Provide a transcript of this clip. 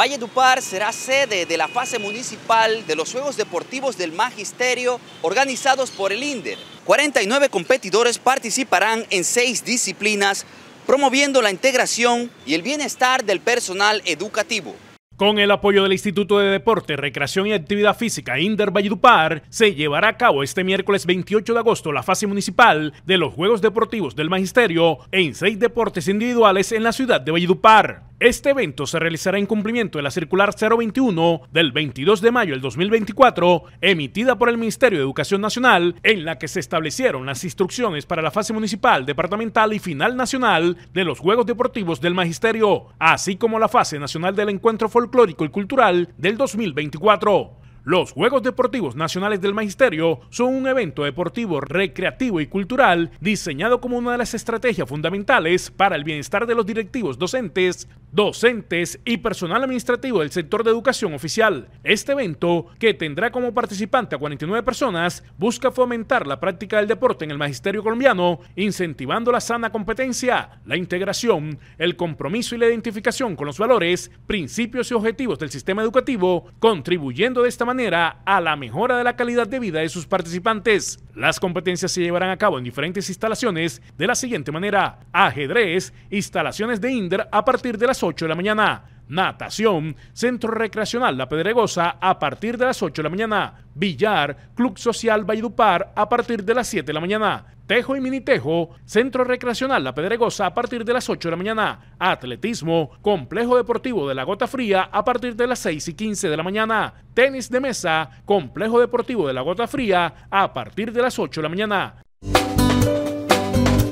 Valle será sede de la fase municipal de los Juegos Deportivos del Magisterio organizados por el INDER. 49 competidores participarán en seis disciplinas, promoviendo la integración y el bienestar del personal educativo. Con el apoyo del Instituto de Deporte, Recreación y Actividad Física Inder Valledupar, se llevará a cabo este miércoles 28 de agosto la fase municipal de los Juegos Deportivos del Magisterio en seis deportes individuales en la ciudad de Valledupar. Este evento se realizará en cumplimiento de la circular 021 del 22 de mayo del 2024, emitida por el Ministerio de Educación Nacional, en la que se establecieron las instrucciones para la fase municipal, departamental y final nacional de los Juegos Deportivos del Magisterio, así como la fase nacional del Encuentro Folclórico y Cultural del 2024. Los Juegos Deportivos Nacionales del Magisterio son un evento deportivo, recreativo y cultural diseñado como una de las estrategias fundamentales para el bienestar de los directivos docentes docentes y personal administrativo del sector de educación oficial. Este evento, que tendrá como participante a 49 personas, busca fomentar la práctica del deporte en el magisterio colombiano, incentivando la sana competencia, la integración, el compromiso y la identificación con los valores, principios y objetivos del sistema educativo, contribuyendo de esta manera a la mejora de la calidad de vida de sus participantes. Las competencias se llevarán a cabo en diferentes instalaciones de la siguiente manera. Ajedrez, instalaciones de INDER a partir de las 8 de la mañana natación, centro recreacional La Pedregosa a partir de las 8 de la mañana, billar, club social Valledupar a partir de las 7 de la mañana, tejo y mini tejo, centro recreacional La Pedregosa a partir de las 8 de la mañana, atletismo, complejo deportivo de la Gota Fría a partir de las 6 y 15 de la mañana, tenis de mesa, complejo deportivo de la Gota Fría a partir de las 8 de la mañana.